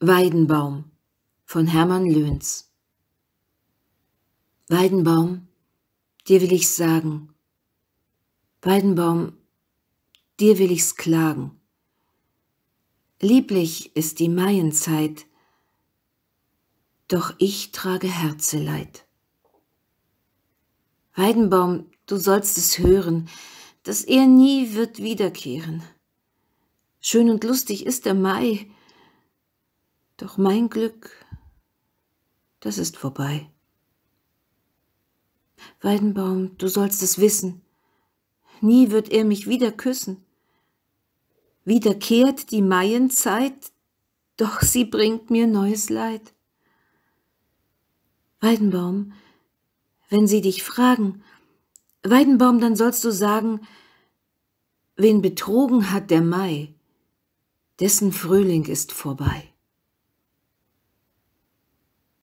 Weidenbaum von Hermann Löhns Weidenbaum, dir will ich's sagen. Weidenbaum, dir will ich's klagen. Lieblich ist die Maienzeit, doch ich trage Herzeleid. Weidenbaum, du sollst es hören, dass er nie wird wiederkehren. Schön und lustig ist der Mai, doch mein Glück, das ist vorbei. Weidenbaum, du sollst es wissen. Nie wird er mich wieder küssen. Wieder kehrt die Maienzeit, doch sie bringt mir neues Leid. Weidenbaum, wenn sie dich fragen, Weidenbaum, dann sollst du sagen, wen betrogen hat der Mai, dessen Frühling ist vorbei.